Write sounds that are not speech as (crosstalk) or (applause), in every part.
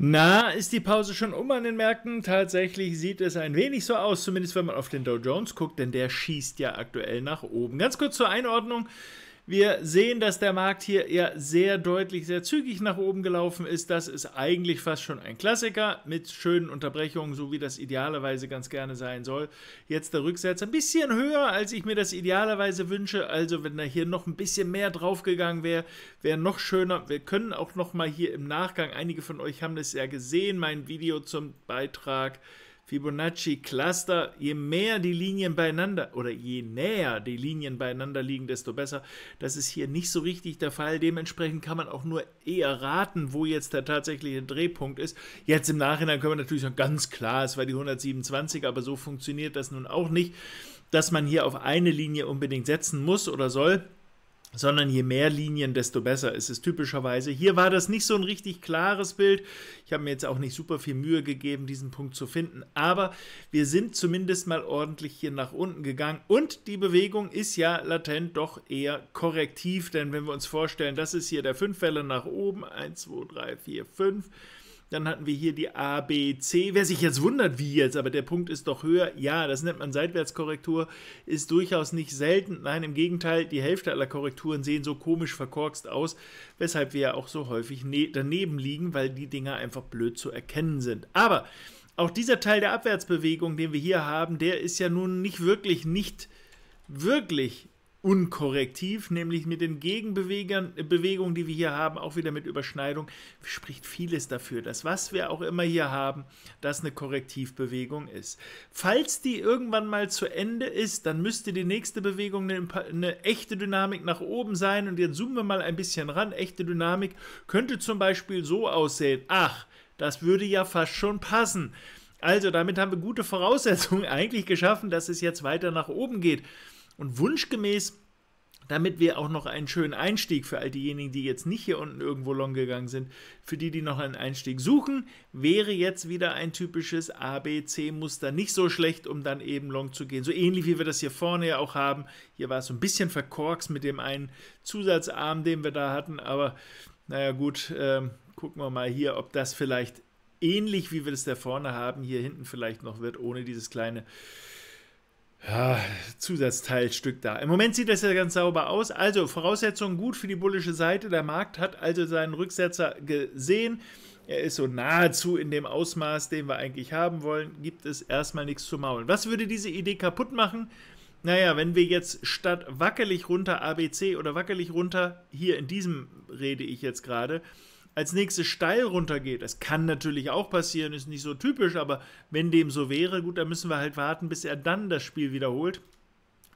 Na, ist die Pause schon um an den Märkten? Tatsächlich sieht es ein wenig so aus, zumindest wenn man auf den Dow Jones guckt, denn der schießt ja aktuell nach oben. Ganz kurz zur Einordnung. Wir sehen, dass der Markt hier ja sehr deutlich, sehr zügig nach oben gelaufen ist. Das ist eigentlich fast schon ein Klassiker mit schönen Unterbrechungen, so wie das idealerweise ganz gerne sein soll. Jetzt der Rücksatz ein bisschen höher, als ich mir das idealerweise wünsche. Also wenn da hier noch ein bisschen mehr draufgegangen wäre, wäre noch schöner. Wir können auch noch mal hier im Nachgang, einige von euch haben das ja gesehen, mein Video zum Beitrag Fibonacci Cluster, je mehr die Linien beieinander oder je näher die Linien beieinander liegen, desto besser. Das ist hier nicht so richtig der Fall. Dementsprechend kann man auch nur eher raten, wo jetzt der tatsächliche Drehpunkt ist. Jetzt im Nachhinein können wir natürlich sagen, ganz klar, es war die 127, aber so funktioniert das nun auch nicht, dass man hier auf eine Linie unbedingt setzen muss oder soll sondern je mehr Linien, desto besser ist es typischerweise. Hier war das nicht so ein richtig klares Bild. Ich habe mir jetzt auch nicht super viel Mühe gegeben, diesen Punkt zu finden, aber wir sind zumindest mal ordentlich hier nach unten gegangen und die Bewegung ist ja latent doch eher korrektiv, denn wenn wir uns vorstellen, das ist hier der Fünfwelle nach oben, 1, 2, 3, 4, 5, dann hatten wir hier die A, B, C. Wer sich jetzt wundert, wie jetzt, aber der Punkt ist doch höher. Ja, das nennt man Seitwärtskorrektur, ist durchaus nicht selten. Nein, im Gegenteil, die Hälfte aller Korrekturen sehen so komisch verkorkst aus, weshalb wir ja auch so häufig ne-, daneben liegen, weil die Dinger einfach blöd zu erkennen sind. Aber auch dieser Teil der Abwärtsbewegung, den wir hier haben, der ist ja nun nicht wirklich, nicht wirklich unkorrektiv, nämlich mit den Gegenbewegungen, äh, die wir hier haben, auch wieder mit Überschneidung, spricht vieles dafür, dass was wir auch immer hier haben, das eine Korrektivbewegung ist. Falls die irgendwann mal zu Ende ist, dann müsste die nächste Bewegung eine, eine echte Dynamik nach oben sein und jetzt zoomen wir mal ein bisschen ran. Echte Dynamik könnte zum Beispiel so aussehen, ach, das würde ja fast schon passen. Also, damit haben wir gute Voraussetzungen (laughs) eigentlich geschaffen, dass es jetzt weiter nach oben geht. Und wunschgemäß damit wir auch noch einen schönen Einstieg für all diejenigen, die jetzt nicht hier unten irgendwo long gegangen sind, für die, die noch einen Einstieg suchen, wäre jetzt wieder ein typisches ABC-Muster nicht so schlecht, um dann eben long zu gehen. So ähnlich wie wir das hier vorne ja auch haben. Hier war es so ein bisschen verkorkst mit dem einen Zusatzarm, den wir da hatten, aber naja gut, äh, gucken wir mal hier, ob das vielleicht ähnlich wie wir das da vorne haben, hier hinten vielleicht noch wird, ohne dieses kleine ja, Zusatzteilstück da. Im Moment sieht das ja ganz sauber aus. Also Voraussetzungen gut für die bullische Seite. Der Markt hat also seinen Rücksetzer gesehen. Er ist so nahezu in dem Ausmaß, den wir eigentlich haben wollen. Gibt es erstmal nichts zu maulen. Was würde diese Idee kaputt machen? Naja, wenn wir jetzt statt wackelig runter ABC oder wackelig runter, hier in diesem rede ich jetzt gerade, als nächstes steil runtergeht. Das kann natürlich auch passieren, ist nicht so typisch, aber wenn dem so wäre, gut, dann müssen wir halt warten, bis er dann das Spiel wiederholt.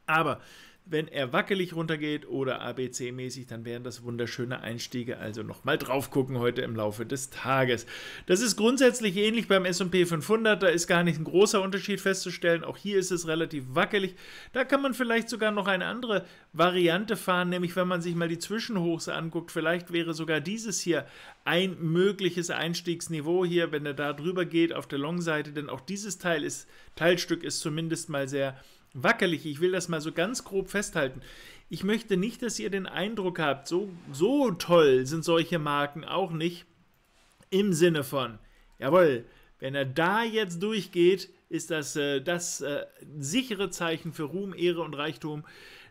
Aber wenn er wackelig runtergeht oder ABC-mäßig, dann wären das wunderschöne Einstiege. Also nochmal drauf gucken heute im Laufe des Tages. Das ist grundsätzlich ähnlich beim S&P 500. Da ist gar nicht ein großer Unterschied festzustellen. Auch hier ist es relativ wackelig. Da kann man vielleicht sogar noch eine andere Variante fahren, nämlich wenn man sich mal die Zwischenhochs anguckt. Vielleicht wäre sogar dieses hier ein mögliches Einstiegsniveau hier, wenn er da drüber geht auf der Long-Seite. Denn auch dieses Teil ist, Teilstück ist zumindest mal sehr wackelig. Ich will das mal so ganz grob festhalten. Ich möchte nicht, dass ihr den Eindruck habt, so, so toll sind solche Marken auch nicht. Im Sinne von, jawohl, wenn er da jetzt durchgeht, ist das äh, das äh, sichere Zeichen für Ruhm, Ehre und Reichtum.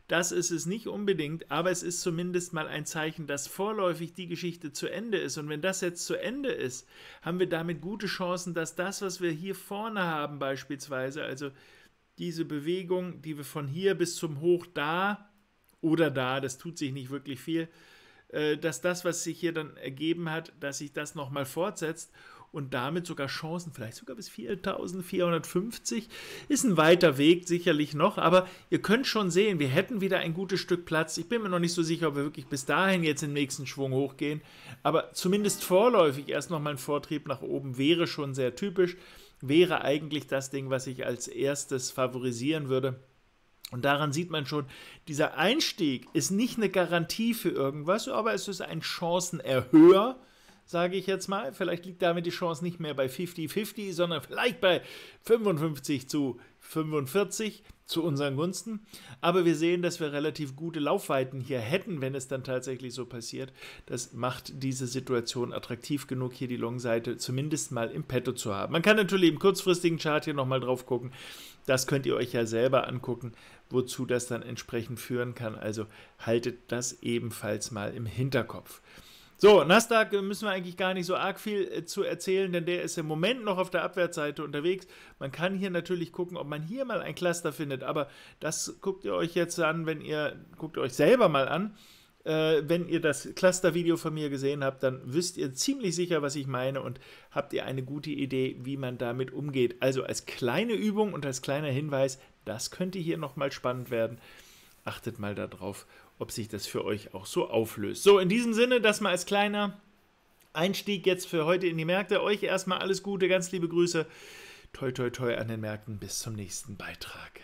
Das ist es nicht unbedingt, aber es ist zumindest mal ein Zeichen, dass vorläufig die Geschichte zu Ende ist. Und wenn das jetzt zu Ende ist, haben wir damit gute Chancen, dass das, was wir hier vorne haben beispielsweise, also diese Bewegung, die wir von hier bis zum Hoch da oder da, das tut sich nicht wirklich viel, äh, dass das, was sich hier dann ergeben hat, dass sich das nochmal fortsetzt und damit sogar Chancen, vielleicht sogar bis 4450, ist ein weiter Weg sicherlich noch, aber ihr könnt schon sehen, wir hätten wieder ein gutes Stück Platz. Ich bin mir noch nicht so sicher, ob wir wirklich bis dahin jetzt im nächsten Schwung hochgehen, aber zumindest vorläufig erst nochmal ein Vortrieb nach oben wäre schon sehr typisch wäre eigentlich das Ding, was ich als erstes favorisieren würde. Und daran sieht man schon, dieser Einstieg ist nicht eine Garantie für irgendwas, aber es ist ein Chancenerhöher sage ich jetzt mal. Vielleicht liegt damit die Chance nicht mehr bei 50-50, sondern vielleicht bei 55 zu 45 zu unseren Gunsten. Aber wir sehen, dass wir relativ gute Laufweiten hier hätten, wenn es dann tatsächlich so passiert. Das macht diese Situation attraktiv genug, hier die Long-Seite zumindest mal im Petto zu haben. Man kann natürlich im kurzfristigen Chart hier nochmal drauf gucken. Das könnt ihr euch ja selber angucken, wozu das dann entsprechend führen kann. Also haltet das ebenfalls mal im Hinterkopf. So, Nasdaq äh, müssen wir eigentlich gar nicht so arg viel äh, zu erzählen, denn der ist im Moment noch auf der Abwärtsseite unterwegs. Man kann hier natürlich gucken, ob man hier mal ein Cluster findet, aber das guckt ihr euch jetzt an, wenn ihr, guckt ihr euch selber mal an. Äh, wenn ihr das Cluster-Video von mir gesehen habt, dann wisst ihr ziemlich sicher, was ich meine und habt ihr eine gute Idee, wie man damit umgeht. Also als kleine Übung und als kleiner Hinweis, das könnte hier nochmal spannend werden. Achtet mal darauf ob sich das für euch auch so auflöst. So, in diesem Sinne, das mal als kleiner Einstieg jetzt für heute in die Märkte. Euch erstmal alles Gute, ganz liebe Grüße. Toi, toi, toi an den Märkten. Bis zum nächsten Beitrag.